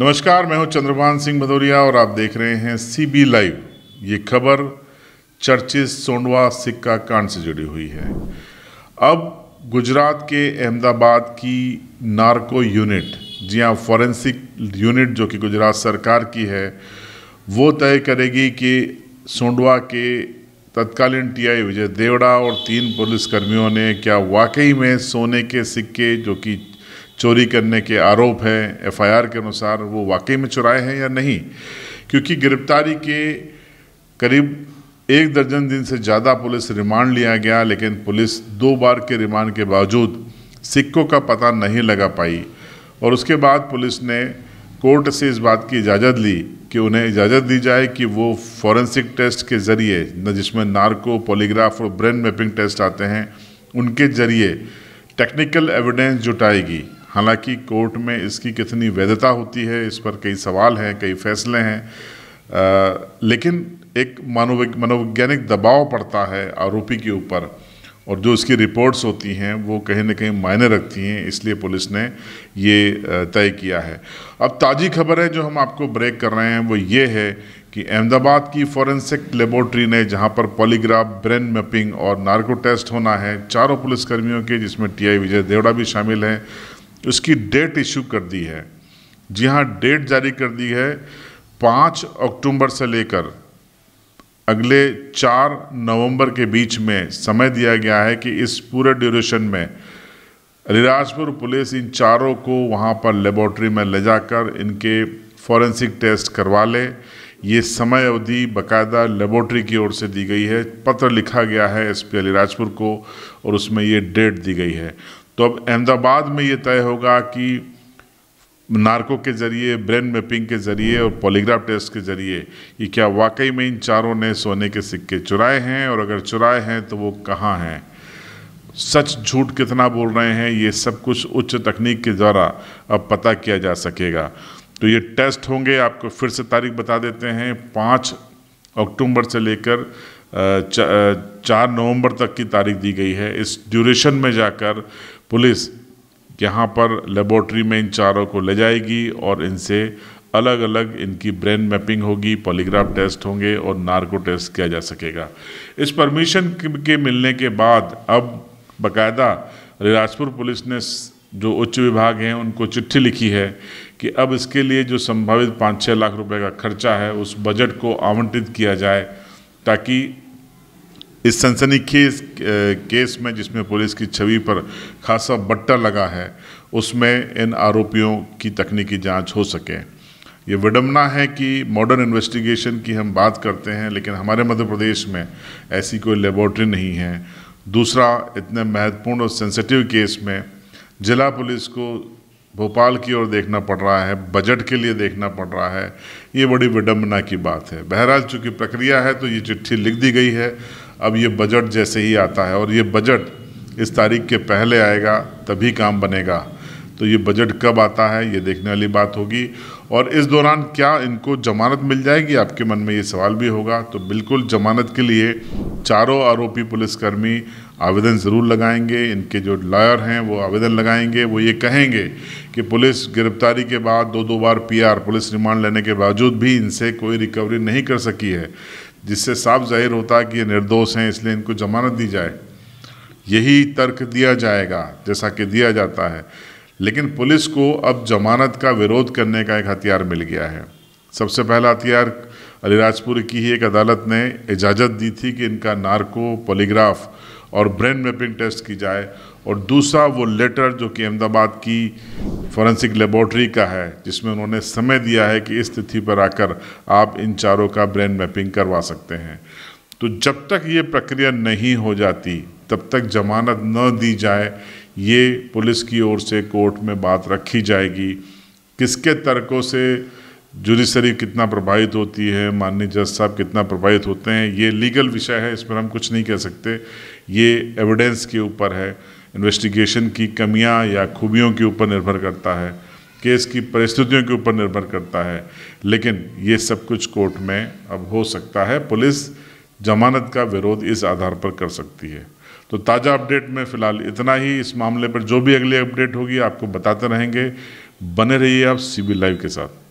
नमस्कार मैं हूं चंद्रभान सिंह भदौरिया और आप देख रहे हैं सीबी लाइव ये खबर चर्चिस सोंडवा सिक्का कांड से जुड़ी हुई है अब गुजरात के अहमदाबाद की नार्को यूनिट जी हाँ फॉरेंसिक यूनिट जो कि गुजरात सरकार की है वो तय करेगी कि सोंडवा के तत्कालीन टीआई विजय देवड़ा और तीन पुलिसकर्मियों ने क्या वाकई में सोने के सिक्के जो कि चोरी करने के आरोप हैं एफआईआर के अनुसार वो वाकई में चुराए हैं या नहीं क्योंकि गिरफ्तारी के करीब एक दर्जन दिन से ज़्यादा पुलिस रिमांड लिया गया लेकिन पुलिस दो बार के रिमांड के बावजूद सिक्कों का पता नहीं लगा पाई और उसके बाद पुलिस ने कोर्ट से इस बात की इजाज़त ली कि उन्हें इजाज़त दी जाए कि वो फॉरेंसिक टेस्ट के ज़रिए न जिसमें नार्को पॉलीग्राफ और ब्रेन मैपिंग टेस्ट आते हैं उनके ज़रिए टेक्निकल एविडेंस जुटाएगी हालांकि कोर्ट में इसकी कितनी वैधता होती है इस पर कई सवाल हैं कई फैसले हैं आ, लेकिन एक मानविक मनोवैज्ञानिक दबाव पड़ता है आरोपी के ऊपर और जो इसकी रिपोर्ट्स होती हैं वो कहीं ना कहीं मायने रखती हैं इसलिए पुलिस ने ये तय किया है अब ताज़ी खबर है जो हम आपको ब्रेक कर रहे हैं वो ये है कि अहमदाबाद की फॉरेंसिक लेबोरेटरी ने जहां पर पॉलीग्राफ ब्रेन मैपिंग और नार्को टेस्ट होना है चारों पुलिसकर्मियों के जिसमें टीआई विजय देवड़ा भी शामिल हैं उसकी डेट इशू कर दी है जी हाँ डेट जारी कर दी है पाँच अक्टूबर से लेकर अगले चार नवंबर के बीच में समय दिया गया है कि इस पूरे ड्यूरेशन में अलीराजपुर पुलिस इन चारों को वहाँ पर लेबोरेटरी में ले जाकर इनके फॉरेंसिक टेस्ट करवा ले ये समय अवधि बकायदा लेबोरेटरी की ओर से दी गई है पत्र लिखा गया है एसपी अलीराजपुर को और उसमें ये डेट दी गई है तो अब अहमदाबाद में ये तय होगा कि नार्को के ज़रिए ब्रेन मैपिंग के ज़रिए और पॉलीग्राफ टेस्ट के ज़रिए ये क्या वाकई में इन चारों ने सोने के सिक्के चुराए हैं और अगर चुराए हैं तो वो कहाँ हैं सच झूठ कितना बोल रहे हैं ये सब कुछ उच्च तकनीक के द्वारा अब पता किया जा सकेगा तो ये टेस्ट होंगे आपको फिर से तारीख बता देते हैं पाँच अक्टूबर से लेकर चार नवंबर तक की तारीख दी गई है इस ड्यूरेशन में जाकर पुलिस यहाँ पर लेबोरेटरी में इन चारों को ले जाएगी और इनसे अलग अलग इनकी ब्रेन मैपिंग होगी पॉलीग्राफ टेस्ट होंगे और नार्को टेस्ट किया जा सकेगा इस परमिशन के मिलने के बाद अब बकायदा रिराजपुर पुलिस ने जो उच्च विभाग हैं उनको चिट्ठी लिखी है कि अब इसके लिए जो संभावित पाँच छः लाख रुपए का खर्चा है उस बजट को आवंटित किया जाए ताकि इस सनसनी केस केस में जिसमें पुलिस की छवि पर खासा बट्टा लगा है उसमें इन आरोपियों की तकनीकी जांच हो सके ये विडम्बना है कि मॉडर्न इन्वेस्टिगेशन की हम बात करते हैं लेकिन हमारे मध्य प्रदेश में ऐसी कोई लेबोरेटरी नहीं है दूसरा इतने महत्वपूर्ण और सेंसिटिव केस में जिला पुलिस को भोपाल की ओर देखना पड़ रहा है बजट के लिए देखना पड़ रहा है ये बड़ी विडम्बना की बात है बहरहाल चूँकि प्रक्रिया है तो ये चिट्ठी लिख दी गई है अब ये बजट जैसे ही आता है और ये बजट इस तारीख के पहले आएगा तभी काम बनेगा तो ये बजट कब आता है ये देखने वाली बात होगी और इस दौरान क्या इनको जमानत मिल जाएगी आपके मन में ये सवाल भी होगा तो बिल्कुल जमानत के लिए चारों आरोपी पुलिसकर्मी आवेदन ज़रूर लगाएंगे इनके जो लॉयर हैं वो आवेदन लगाएंगे वो ये कहेंगे कि पुलिस गिरफ्तारी के बाद दो दो बार पीआर पुलिस रिमांड लेने के बावजूद भी इनसे कोई रिकवरी नहीं कर सकी है जिससे साफ जाहिर होता है कि ये निर्दोष हैं इसलिए इनको जमानत दी जाए यही तर्क दिया जाएगा जैसा कि दिया जाता है लेकिन पुलिस को अब जमानत का विरोध करने का एक हथियार मिल गया है सबसे पहला हथियार अलीराजपुर की ही एक अदालत ने इजाज़त दी थी कि इनका नार्को पोलीग्राफ और ब्रेन मैपिंग टेस्ट की जाए और दूसरा वो लेटर जो कि अहमदाबाद की फॉरेंसिक लेबोरेटरी का है जिसमें उन्होंने समय दिया है कि इस तिथि पर आकर आप इन चारों का ब्रेन मैपिंग करवा सकते हैं तो जब तक ये प्रक्रिया नहीं हो जाती तब तक जमानत न दी जाए ये पुलिस की ओर से कोर्ट में बात रखी जाएगी किसके तर्कों से जुडिशरी कितना प्रभावित होती है माननीय जज साहब कितना प्रभावित होते हैं ये लीगल विषय है इस पर हम कुछ नहीं कह सकते ये एविडेंस के ऊपर है इन्वेस्टिगेशन की कमियां या खूबियों के ऊपर निर्भर करता है केस की परिस्थितियों के ऊपर निर्भर करता है लेकिन ये सब कुछ कोर्ट में अब हो सकता है पुलिस जमानत का विरोध इस आधार पर कर सकती है तो ताज़ा अपडेट में फ़िलहाल इतना ही इस मामले पर जो भी अगली अपडेट होगी आपको बताते रहेंगे बने रहिए आप सी लाइव के साथ